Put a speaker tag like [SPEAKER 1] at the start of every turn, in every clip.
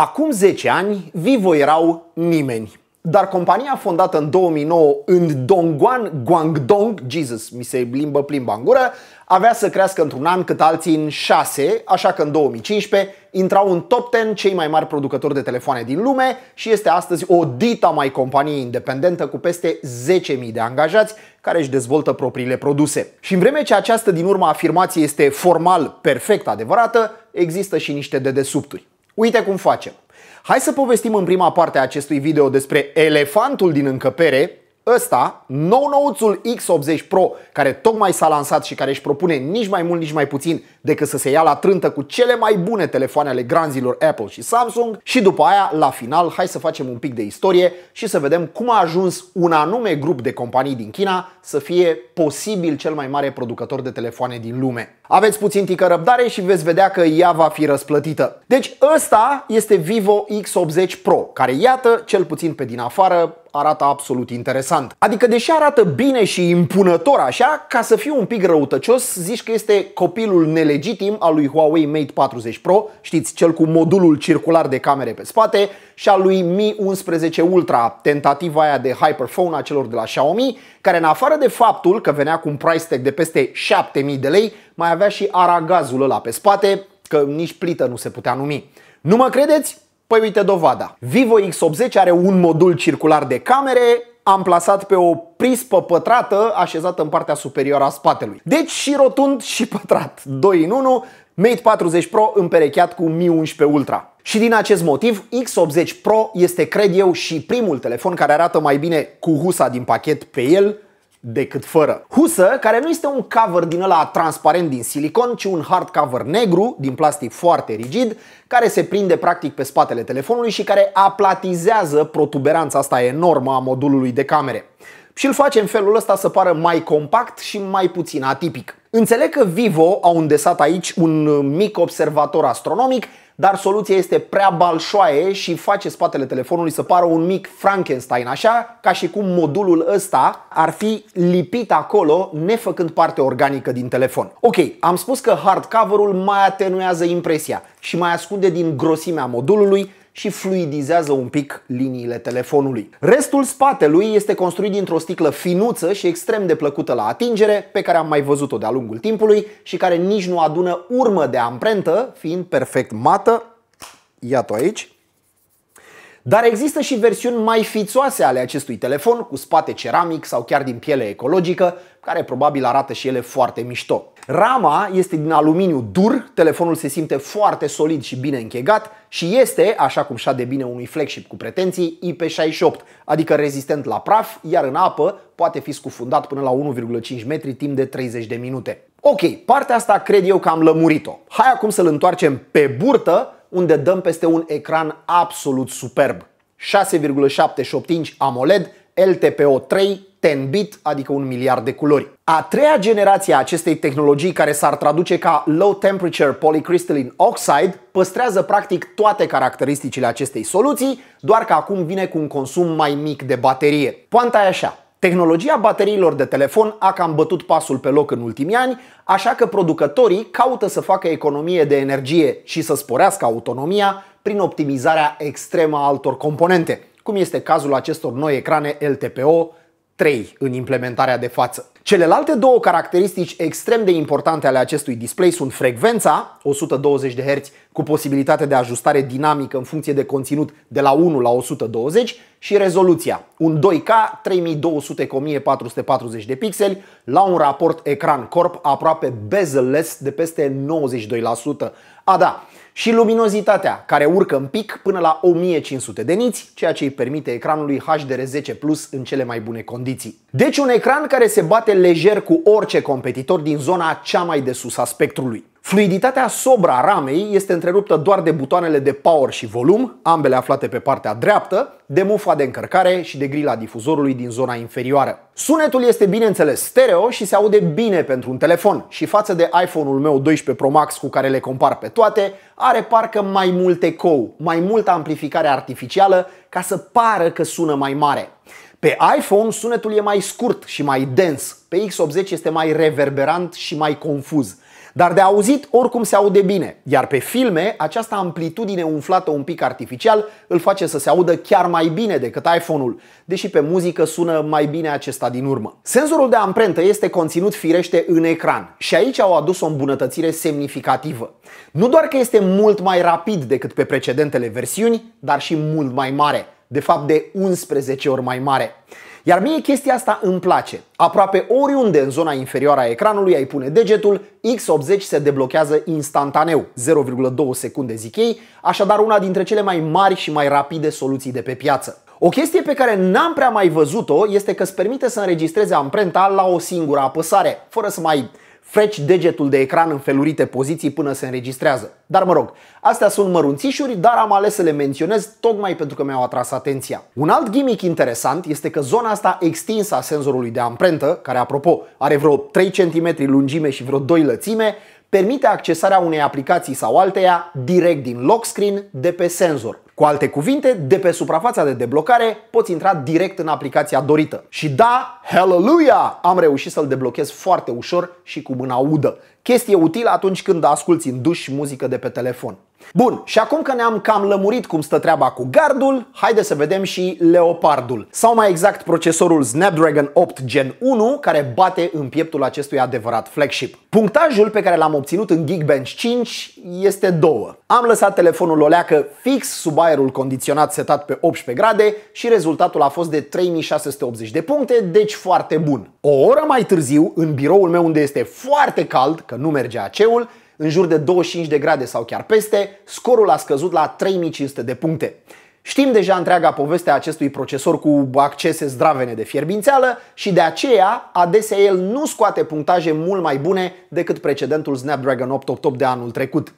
[SPEAKER 1] Acum 10 ani, Vivo erau nimeni. Dar compania fondată în 2009 în Dongguan, Guangdong, Jesus, mi se limbă plimba în gură, avea să crească într-un an cât alții în 6, așa că în 2015 intrau în top 10 cei mai mari producători de telefoane din lume și este astăzi o dita mai companie independentă cu peste 10.000 de angajați care își dezvoltă propriile produse. Și în vreme ce această din urmă afirmație este formal perfect adevărată, există și niște dedesubturi. Uite cum facem. Hai să povestim în prima parte a acestui video despre elefantul din încăpere, ăsta, nou nouțul X80 Pro, care tocmai s-a lansat și care își propune nici mai mult, nici mai puțin decât să se ia la trântă cu cele mai bune telefoane ale granzilor Apple și Samsung și după aia, la final, hai să facem un pic de istorie și să vedem cum a ajuns un anume grup de companii din China să fie posibil cel mai mare producător de telefoane din lume. Aveți puțin tică răbdare și veți vedea că ea va fi răsplătită. Deci ăsta este Vivo X80 Pro, care iată, cel puțin pe din afară, arată absolut interesant. Adică deși arată bine și impunător așa, ca să fiu un pic răutăcios, zici că este copilul nelegitim al lui Huawei Mate 40 Pro, știți, cel cu modulul circular de camere pe spate, și a lui Mi 11 Ultra, tentativa aia de Hyperphone a celor de la Xiaomi, care în afară de faptul că venea cu un price tag de peste 7000 de lei, mai avea și aragazul ăla pe spate, că nici plită nu se putea numi. Nu mă credeți? Păi uite dovada. Vivo X80 are un modul circular de camere, amplasat pe o prispă pătrată așezată în partea superioară a spatelui. Deci și rotund și pătrat, 2 în 1, Mate 40 Pro împerecheat cu Mi 11 Ultra. Și din acest motiv, X80 Pro este, cred eu, și primul telefon care arată mai bine cu husa din pachet pe el decât fără. Husă, care nu este un cover din ăla transparent din silicon, ci un hard cover negru, din plastic foarte rigid, care se prinde practic pe spatele telefonului și care aplatizează protuberanța asta enormă a modulului de camere și îl face în felul ăsta să pară mai compact și mai puțin atipic. Înțeleg că Vivo au îndesat aici un mic observator astronomic, dar soluția este prea balșoaie și face spatele telefonului să pară un mic Frankenstein, așa ca și cum modulul ăsta ar fi lipit acolo, nefăcând parte organică din telefon. Ok, am spus că hardcover-ul mai atenuează impresia și mai ascunde din grosimea modulului, și fluidizează un pic liniile telefonului. Restul spatelui este construit dintr-o sticlă finuță și extrem de plăcută la atingere, pe care am mai văzut-o de-a lungul timpului și care nici nu adună urmă de amprentă, fiind perfect mată. Iată aici. Dar există și versiuni mai fițoase ale acestui telefon, cu spate ceramic sau chiar din piele ecologică, care probabil arată și ele foarte mișto. Rama este din aluminiu dur, telefonul se simte foarte solid și bine închegat și este, așa cum șade bine unui flagship cu pretenții, IP68, adică rezistent la praf, iar în apă poate fi scufundat până la 1,5 metri timp de 30 de minute. Ok, partea asta cred eu că am lămurit-o. Hai acum să-l întoarcem pe burtă unde dăm peste un ecran absolut superb. 6,78 inch AMOLED LTPO 3 10-bit, adică un miliard de culori. A treia generație a acestei tehnologii, care s-ar traduce ca Low Temperature Polycrystalline Oxide, păstrează practic toate caracteristicile acestei soluții, doar că acum vine cu un consum mai mic de baterie. Poanta e așa, Tehnologia bateriilor de telefon a cam bătut pasul pe loc în ultimii ani, așa că producătorii caută să facă economie de energie și să sporească autonomia prin optimizarea extremă a altor componente, cum este cazul acestor noi ecrane LTPO 3 în implementarea de față. Celelalte două caracteristici extrem de importante ale acestui display sunt frecvența, 120 de Hz cu posibilitate de ajustare dinamică în funcție de conținut de la 1 la 120 și rezoluția, un 2K 3200 x 1440 de pixeli la un raport ecran-corp aproape bezel-less de peste 92%. A, da, și luminozitatea, care urcă în pic până la 1500 de niți, ceea ce îi permite ecranului HDR10 Plus în cele mai bune condiții. Deci un ecran care se bate lejer cu orice competitor din zona cea mai de sus a spectrului. Fluiditatea sobra ramei este întreruptă doar de butoanele de power și volum, ambele aflate pe partea dreaptă, de mufa de încărcare și de grila difuzorului din zona inferioară. Sunetul este bineînțeles stereo și se aude bine pentru un telefon și față de iPhone-ul meu 12 Pro Max cu care le compar pe toate, are parcă mai mult ecou, mai multă amplificare artificială ca să pară că sună mai mare. Pe iPhone sunetul e mai scurt și mai dens, pe X80 este mai reverberant și mai confuz. Dar de auzit oricum se aude bine, iar pe filme această amplitudine umflată un pic artificial îl face să se audă chiar mai bine decât iPhone-ul, deși pe muzică sună mai bine acesta din urmă. Senzorul de amprentă este conținut firește în ecran și aici au adus o îmbunătățire semnificativă. Nu doar că este mult mai rapid decât pe precedentele versiuni, dar și mult mai mare, de fapt de 11 ori mai mare. Iar mie chestia asta îmi place. Aproape oriunde în zona inferioară a ecranului ai pune degetul, X80 se deblochează instantaneu, 0,2 secunde zic ei, așadar una dintre cele mai mari și mai rapide soluții de pe piață. O chestie pe care n-am prea mai văzut-o este că îți permite să înregistreze amprenta la o singură apăsare, fără să mai freci degetul de ecran în felurite poziții până se înregistrează. Dar mă rog, astea sunt mărunțișuri, dar am ales să le menționez tocmai pentru că mi-au atras atenția. Un alt gimmick interesant este că zona asta extinsă a senzorului de amprentă, care apropo are vreo 3 cm lungime și vreo 2 lățime, permite accesarea unei aplicații sau alteia direct din lock screen de pe senzor. Cu alte cuvinte, de pe suprafața de deblocare poți intra direct în aplicația dorită. Și da, hallelujah! Am reușit să-l deblochez foarte ușor și cu mâna udă. Chestie utilă atunci când asculti în duș muzică de pe telefon. Bun, și acum că ne-am cam lămurit cum stă treaba cu gardul, haide să vedem și leopardul. Sau mai exact procesorul Snapdragon 8 Gen 1, care bate în pieptul acestui adevărat flagship. Punctajul pe care l-am obținut în Geekbench 5 este 2. Am lăsat telefonul oleacă fix sub aerul condiționat setat pe 18 grade și rezultatul a fost de 3680 de puncte, deci foarte bun. O oră mai târziu, în biroul meu unde este foarte cald, că nu merge aceul, în jur de 25 de grade sau chiar peste, scorul a scăzut la 3500 de puncte. Știm deja întreaga poveste a acestui procesor cu accese zdravene de fierbințeală și de aceea adesea el nu scoate punctaje mult mai bune decât precedentul Snapdragon 888 de anul trecut.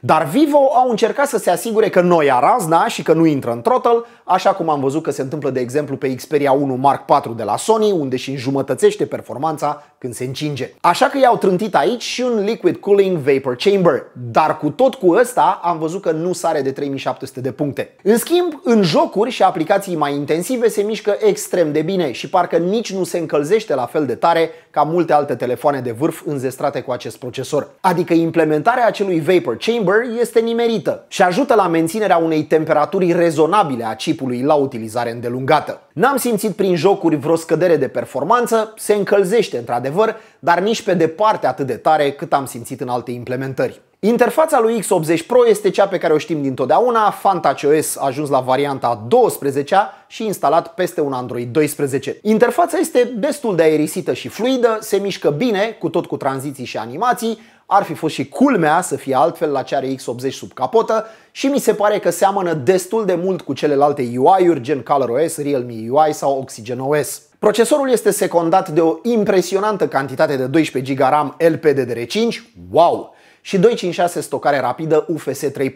[SPEAKER 1] Dar Vivo au încercat să se asigure că noi ia razna și că nu intră în trotel, așa cum am văzut că se întâmplă de exemplu pe Xperia 1 Mark IV de la Sony, unde și înjumătățește performanța când se încinge. Așa că i-au trântit aici și un liquid cooling vapor chamber, dar cu tot cu ăsta am văzut că nu sare de 3700 de puncte. În schimb, în jocuri și aplicații mai intensive se mișcă extrem de bine și parcă nici nu se încălzește la fel de tare ca multe alte telefoane de vârf înzestrate cu acest procesor. Adică implementarea acelui vapor chamber Chamber este nimerită și ajută la menținerea unei temperaturi rezonabile a chipului la utilizare îndelungată. N-am simțit prin jocuri vreo scădere de performanță, se încălzește într-adevăr, dar nici pe departe atât de tare cât am simțit în alte implementări. Interfața lui X80 Pro este cea pe care o știm dintotdeauna, FantaCOS a ajuns la varianta 12-a și instalat peste un Android 12. Interfața este destul de aerisită și fluidă, se mișcă bine, cu tot cu tranziții și animații, ar fi fost și culmea să fie altfel la ce are X80 sub capotă și mi se pare că seamănă destul de mult cu celelalte UI-uri gen ColorOS, Realme UI sau OxygenOS. Procesorul este secundat de o impresionantă cantitate de 12 GB RAM LPDDR5, wow! și 256 stocare rapidă UFS 3.1.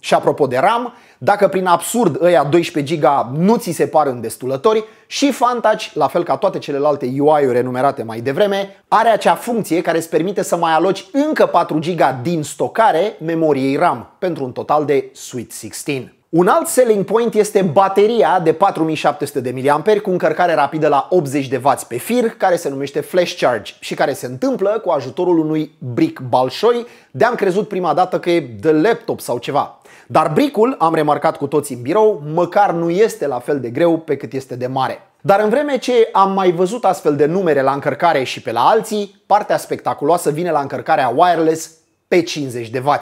[SPEAKER 1] Și apropo de RAM, dacă prin absurd ăia 12 GB nu ți se par îndestulători, și Fantouch, la fel ca toate celelalte UI-uri enumerate mai devreme, are acea funcție care îți permite să mai aloci încă 4 GB din stocare memoriei RAM, pentru un total de Sweet 16. Un alt selling point este bateria de 4700 de mAh cu încărcare rapidă la 80 de W pe fir, care se numește Flash Charge și care se întâmplă cu ajutorul unui brick balșoi, de-am crezut prima dată că e de laptop sau ceva. Dar bricul, am remarcat cu toții în birou, măcar nu este la fel de greu pe cât este de mare. Dar în vreme ce am mai văzut astfel de numere la încărcare și pe la alții, partea spectaculoasă vine la încărcarea wireless pe 50 de W.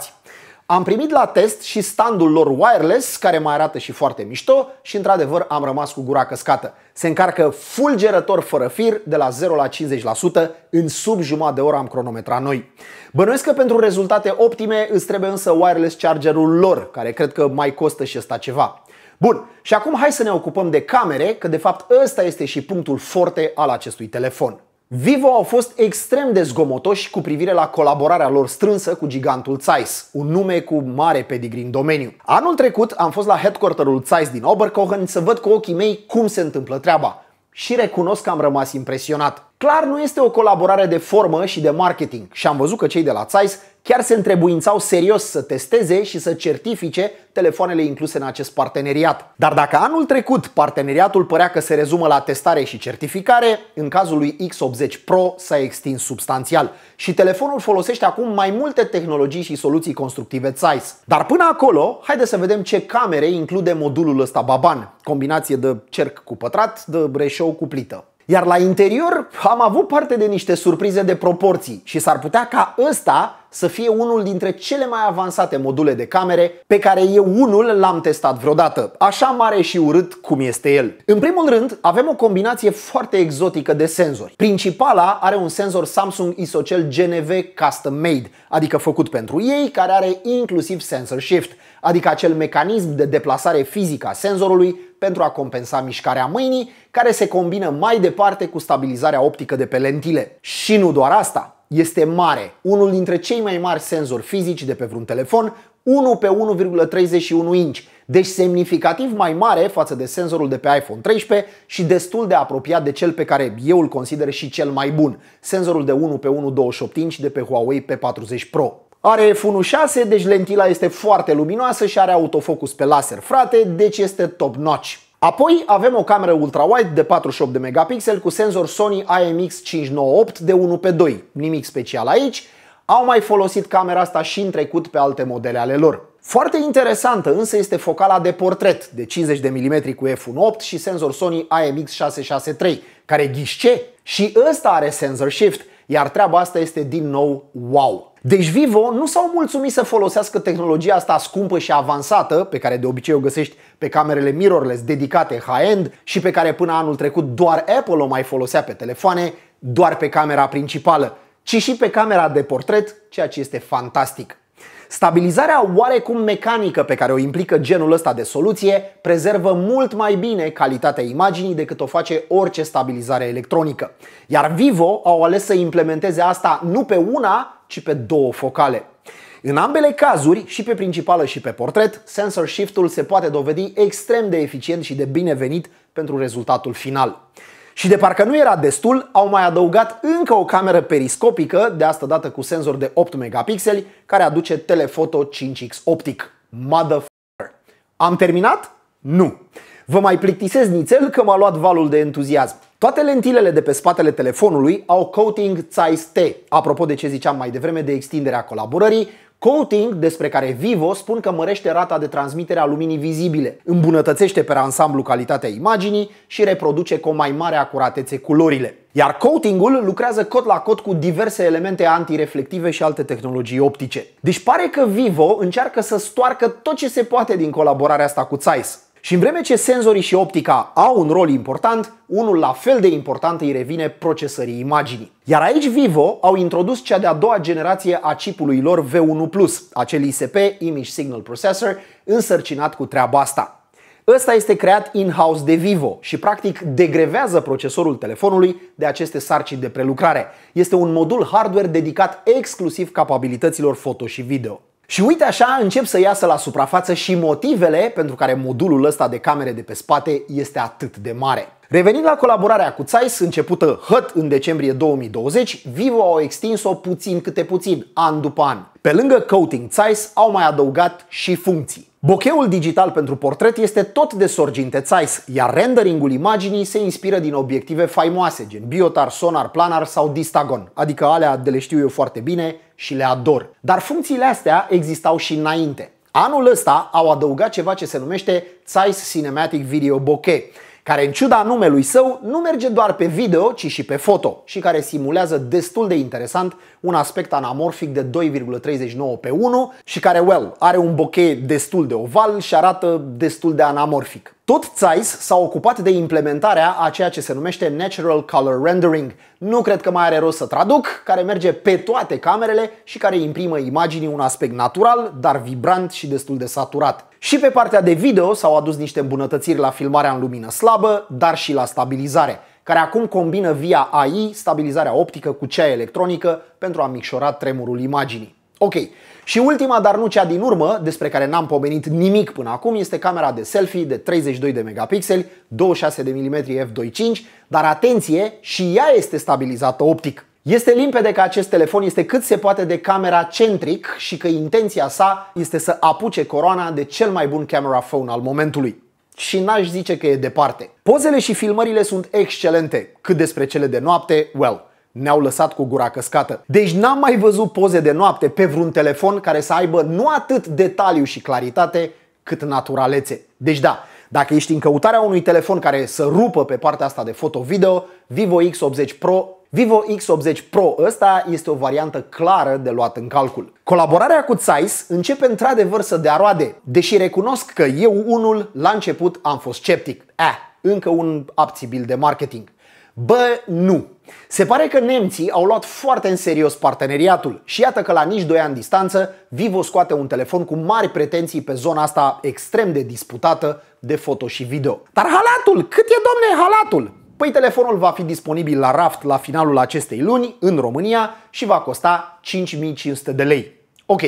[SPEAKER 1] Am primit la test și standul lor wireless, care mai arată și foarte mișto și într-adevăr am rămas cu gura căscată. Se încarcă fulgerător fără fir de la 0 la 50% în sub jumătate de oră am cronometrat noi. Bănuiesc că pentru rezultate optime îți trebuie însă wireless chargerul lor, care cred că mai costă și ăsta ceva. Bun, și acum hai să ne ocupăm de camere, că de fapt ăsta este și punctul forte al acestui telefon. Vivo au fost extrem de zgomotoși cu privire la colaborarea lor strânsă cu gigantul Zeiss, un nume cu mare pedigree în domeniu. Anul trecut am fost la headquarterul Zeiss din Oberkochen să văd cu ochii mei cum se întâmplă treaba și recunosc că am rămas impresionat. Clar nu este o colaborare de formă și de marketing și am văzut că cei de la Zeiss chiar se întrebuințau serios să testeze și să certifice telefoanele incluse în acest parteneriat. Dar dacă anul trecut parteneriatul părea că se rezumă la testare și certificare, în cazul lui X80 Pro s-a extins substanțial și telefonul folosește acum mai multe tehnologii și soluții constructive ZEISS. Dar până acolo, haideți să vedem ce camere include modulul ăsta baban, combinație de cerc cu pătrat, de breșou cu plită. Iar la interior am avut parte de niște surprize de proporții și s-ar putea ca ăsta să fie unul dintre cele mai avansate module de camere pe care eu unul l-am testat vreodată, așa mare și urât cum este el. În primul rând, avem o combinație foarte exotică de senzori. Principala are un senzor Samsung ISOCELL GNV Custom Made, adică făcut pentru ei, care are inclusiv sensor shift, adică acel mecanism de deplasare fizică a senzorului pentru a compensa mișcarea mâinii, care se combină mai departe cu stabilizarea optică de pe lentile. Și nu doar asta, este mare, unul dintre cei mai mari senzori fizici de pe vreun telefon, 1 pe 1,31 inch, deci semnificativ mai mare față de senzorul de pe iPhone 13 și destul de apropiat de cel pe care eu îl consider și cel mai bun, senzorul de 1 pe 1,28 inch de pe Huawei P40 Pro. Are f1.6, deci lentila este foarte luminoasă și are autofocus pe laser, frate, deci este top notch. Apoi avem o cameră ultra-wide de 48 de megapixel cu senzor Sony IMX598 de 1 pe 2 Nimic special aici, au mai folosit camera asta și în trecut pe alte modele ale lor. Foarte interesantă însă este focala de portret de 50 de mm cu f1.8 și senzor Sony IMX663, care ghișce și ăsta are sensor shift, iar treaba asta este din nou wow. Deci Vivo nu s-au mulțumit să folosească tehnologia asta scumpă și avansată, pe care de obicei o găsești pe camerele mirrorless dedicate high-end și pe care până anul trecut doar Apple o mai folosea pe telefoane, doar pe camera principală, ci și pe camera de portret, ceea ce este fantastic. Stabilizarea oarecum mecanică pe care o implică genul ăsta de soluție prezervă mult mai bine calitatea imaginii decât o face orice stabilizare electronică. Iar Vivo au ales să implementeze asta nu pe una, ci pe două focale. În ambele cazuri, și pe principală și pe portret, sensor shift-ul se poate dovedi extrem de eficient și de binevenit pentru rezultatul final. Și de parcă nu era destul, au mai adăugat încă o cameră periscopică, de asta dată cu senzor de 8 megapixeli, care aduce telefoto 5x optic. Motherfucker. Am terminat? Nu. Vă mai plictisesc nițel că m-a luat valul de entuziasm. Toate lentilele de pe spatele telefonului au coating size T. Apropo de ce ziceam mai devreme de extinderea colaborării, Coating, despre care Vivo spun că mărește rata de transmitere a luminii vizibile, îmbunătățește pe ansamblu calitatea imaginii și reproduce cu o mai mare acuratețe culorile. Iar coatingul lucrează cot la cot cu diverse elemente antireflective și alte tehnologii optice. Deci pare că Vivo încearcă să stoarcă tot ce se poate din colaborarea asta cu Zeiss. Și în vreme ce senzorii și optica au un rol important, unul la fel de important îi revine procesării imaginii. Iar aici Vivo au introdus cea de-a doua generație a chipului lor V1 Plus, acel ISP Image Signal Processor, însărcinat cu treaba asta. Ăsta este creat in-house de Vivo și practic degrevează procesorul telefonului de aceste sarcini de prelucrare. Este un modul hardware dedicat exclusiv capabilităților foto și video. Și uite așa încep să iasă la suprafață și motivele pentru care modulul ăsta de camere de pe spate este atât de mare. Revenind la colaborarea cu Zeiss, începută HUT în decembrie 2020, Vivo au extins-o puțin câte puțin, an după an. Pe lângă coating Zeiss au mai adăugat și funcții. Bocheul digital pentru portret este tot de sorginte Zeiss, iar renderingul imaginii se inspiră din obiective faimoase, gen biotar, sonar, planar sau distagon, adică alea de le știu eu foarte bine și le ador. Dar funcțiile astea existau și înainte. Anul ăsta au adăugat ceva ce se numește Zeiss Cinematic Video Bokeh, care în ciuda numelui său nu merge doar pe video, ci și pe foto și care simulează destul de interesant un aspect anamorfic de 2,39 pe 1 și care, well, are un bokeh destul de oval și arată destul de anamorfic. Tot Zeiss s-a ocupat de implementarea a ceea ce se numește Natural Color Rendering. Nu cred că mai are rost să traduc, care merge pe toate camerele și care imprimă imaginii un aspect natural, dar vibrant și destul de saturat. Și pe partea de video s-au adus niște îmbunătățiri la filmarea în lumină slabă, dar și la stabilizare, care acum combină via AI stabilizarea optică cu cea electronică pentru a micșora tremurul imaginii. Ok, și ultima, dar nu cea din urmă, despre care n-am pomenit nimic până acum, este camera de selfie de 32 de megapixeli, 26 de mm f2.5, dar atenție, și ea este stabilizată optic. Este limpede că acest telefon este cât se poate de camera centric și că intenția sa este să apuce coroana de cel mai bun camera phone al momentului. Și n-aș zice că e departe. Pozele și filmările sunt excelente, cât despre cele de noapte, well, ne-au lăsat cu gura căscată. Deci n-am mai văzut poze de noapte pe vreun telefon care să aibă nu atât detaliu și claritate, cât naturalețe. Deci da, dacă ești în căutarea unui telefon care să rupă pe partea asta de foto-video, Vivo X80 Pro Vivo X80 Pro ăsta este o variantă clară de luat în calcul. Colaborarea cu Zeiss începe într-adevăr să dea roade, deși recunosc că eu unul la început am fost sceptic. Eh, încă un abțibil de marketing. Bă, nu! Se pare că nemții au luat foarte în serios parteneriatul și iată că la nici 2 ani distanță Vivo scoate un telefon cu mari pretenții pe zona asta extrem de disputată de foto și video. Dar halatul! Cât e domne halatul? Păi telefonul va fi disponibil la raft la finalul acestei luni în România și va costa 5500 de lei. Ok,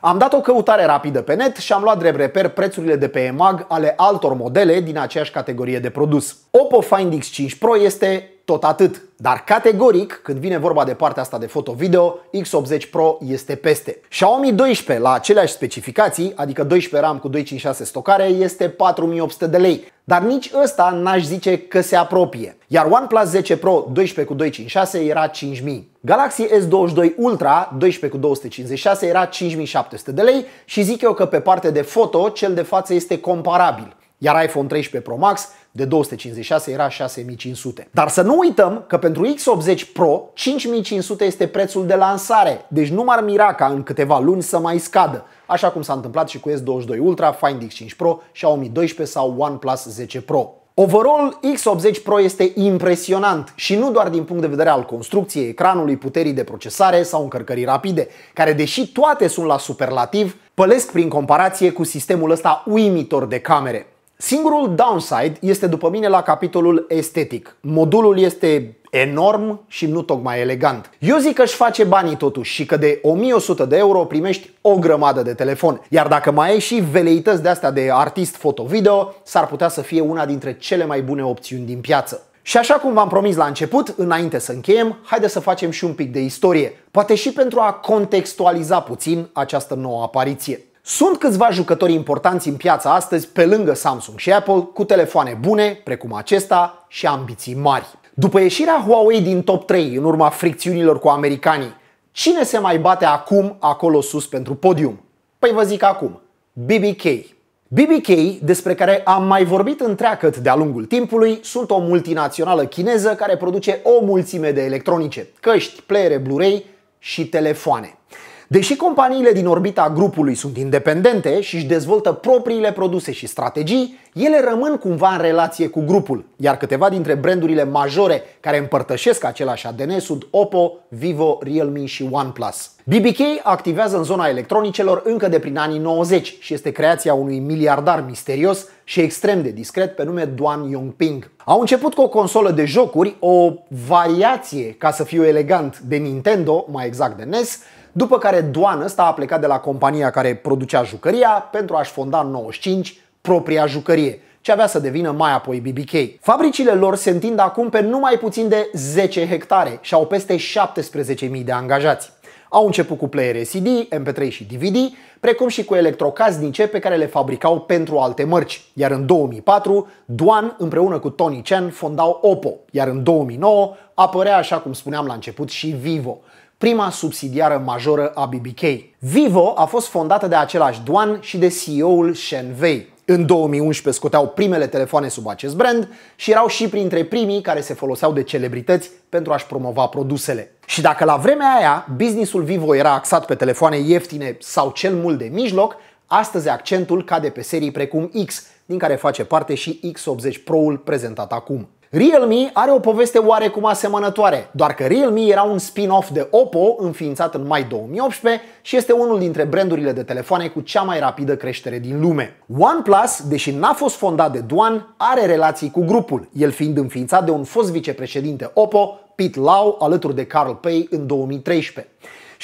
[SPEAKER 1] am dat o căutare rapidă pe net și am luat drept reper prețurile de pe EMAG ale altor modele din aceeași categorie de produs. Oppo Find X5 Pro este tot atât. Dar categoric, când vine vorba de partea asta de foto-video, X80 Pro este peste. Xiaomi 12 la aceleași specificații, adică 12 RAM cu 256 stocare, este 4800 de lei. Dar nici ăsta n-aș zice că se apropie. Iar OnePlus 10 Pro 12 cu 256 era 5000. Galaxy S22 Ultra 12 cu 256 era 5700 de lei și zic eu că pe parte de foto cel de față este comparabil. Iar iPhone 13 Pro Max de 256 era 6500. Dar să nu uităm că pentru X80 Pro 5500 este prețul de lansare, deci nu m-ar mira ca în câteva luni să mai scadă, așa cum s-a întâmplat și cu S22 Ultra, Find X5 Pro, Xiaomi 12 sau OnePlus 10 Pro. Overall, X80 Pro este impresionant și nu doar din punct de vedere al construcției ecranului, puterii de procesare sau încărcării rapide, care deși toate sunt la superlativ, pălesc prin comparație cu sistemul ăsta uimitor de camere. Singurul downside este după mine la capitolul estetic. Modulul este enorm și nu tocmai elegant. Eu zic că își face banii totuși și că de 1100 de euro primești o grămadă de telefon. Iar dacă mai ai și veleități de astea de artist fotovideo, s-ar putea să fie una dintre cele mai bune opțiuni din piață. Și așa cum v-am promis la început, înainte să încheiem, haide să facem și un pic de istorie, poate și pentru a contextualiza puțin această nouă apariție. Sunt câțiva jucători importanți în piața astăzi pe lângă Samsung și Apple cu telefoane bune, precum acesta, și ambiții mari. După ieșirea Huawei din top 3 în urma fricțiunilor cu americanii, cine se mai bate acum acolo sus pentru podium? Păi vă zic acum, BBK. BBK, despre care am mai vorbit întreagăt de-a lungul timpului, sunt o multinațională chineză care produce o mulțime de electronice, căști, playere, Blu-ray și telefoane. Deși companiile din orbita grupului sunt independente și își dezvoltă propriile produse și strategii, ele rămân cumva în relație cu grupul, iar câteva dintre brandurile majore care împărtășesc același ADN sunt Oppo, Vivo, Realme și OnePlus. BBK activează în zona electronicelor încă de prin anii 90 și este creația unui miliardar misterios și extrem de discret pe nume Duan Yongping. Au început cu o consolă de jocuri, o variație, ca să fiu elegant, de Nintendo, mai exact de NES, după care Doan ăsta a plecat de la compania care producea jucăria pentru a-și fonda în 95 propria jucărie, ce avea să devină mai apoi BBK. Fabricile lor se întind acum pe numai puțin de 10 hectare și au peste 17.000 de angajați. Au început cu playere CD, MP3 și DVD, precum și cu electrocasnice pe care le fabricau pentru alte mărci. Iar în 2004, Duan împreună cu Tony Chen fondau Oppo, iar în 2009 apărea, așa cum spuneam la început, și Vivo prima subsidiară majoră a BBK. Vivo a fost fondată de același Duan și de CEO-ul Shen Wei. În 2011 scoteau primele telefoane sub acest brand și erau și printre primii care se foloseau de celebrități pentru a-și promova produsele. Și dacă la vremea aia businessul Vivo era axat pe telefoane ieftine sau cel mult de mijloc, astăzi accentul cade pe serii precum X, din care face parte și X80 Pro-ul prezentat acum. Realme are o poveste oarecum asemănătoare, doar că Realme era un spin-off de Oppo înființat în mai 2018 și este unul dintre brandurile de telefoane cu cea mai rapidă creștere din lume. OnePlus, deși n-a fost fondat de Duan, are relații cu grupul, el fiind înființat de un fost vicepreședinte Oppo, Pete Lau, alături de Carl Pei în 2013.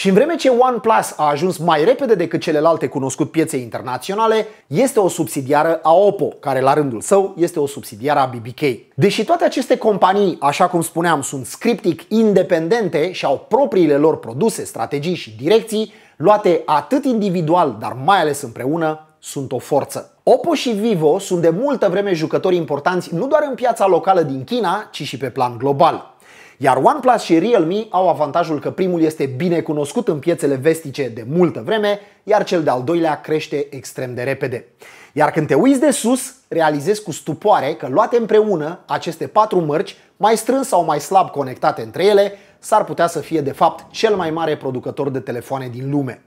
[SPEAKER 1] Și în vreme ce OnePlus a ajuns mai repede decât celelalte cunoscut piețe internaționale, este o subsidiară a Oppo, care la rândul său este o subsidiară a BBK. Deși toate aceste companii, așa cum spuneam, sunt scriptic independente și au propriile lor produse, strategii și direcții, luate atât individual, dar mai ales împreună, sunt o forță. Oppo și Vivo sunt de multă vreme jucători importanți nu doar în piața locală din China, ci și pe plan global. Iar OnePlus și Realme au avantajul că primul este bine cunoscut în piețele vestice de multă vreme, iar cel de-al doilea crește extrem de repede. Iar când te uiți de sus, realizezi cu stupoare că luate împreună aceste patru mărci, mai strâns sau mai slab conectate între ele, s-ar putea să fie de fapt cel mai mare producător de telefoane din lume.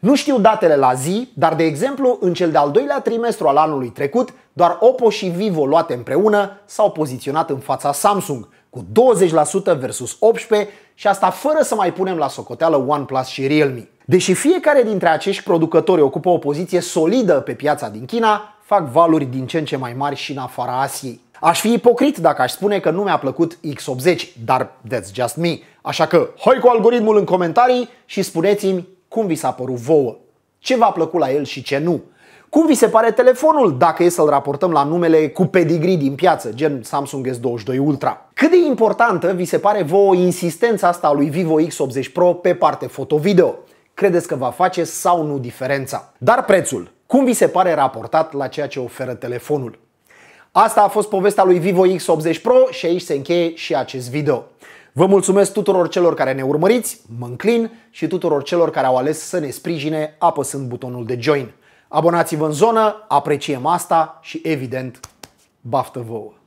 [SPEAKER 1] Nu știu datele la zi, dar de exemplu, în cel de-al doilea trimestru al anului trecut, doar Oppo și Vivo luate împreună s-au poziționat în fața Samsung, cu 20% versus 18% și asta fără să mai punem la socoteală OnePlus și Realme. Deși fiecare dintre acești producători ocupă o poziție solidă pe piața din China, fac valuri din ce în ce mai mari și în afara Asiei. Aș fi ipocrit dacă aș spune că nu mi-a plăcut X80, dar that's just me. Așa că hai cu algoritmul în comentarii și spuneți-mi cum vi s-a părut vouă ce v-a plăcut la el și ce nu. Cum vi se pare telefonul dacă e să-l raportăm la numele cu pedigree din piață, gen Samsung S22 Ultra? Cât de importantă vi se pare vouă insistența asta a lui Vivo X80 Pro pe parte foto-video? Credeți că va face sau nu diferența? Dar prețul, cum vi se pare raportat la ceea ce oferă telefonul? Asta a fost povestea lui Vivo X80 Pro și aici se încheie și acest video. Vă mulțumesc tuturor celor care ne urmăriți, mă înclin și tuturor celor care au ales să ne sprijine apăsând butonul de join. Abonați-vă în zonă, apreciem asta și evident, baftă vouă!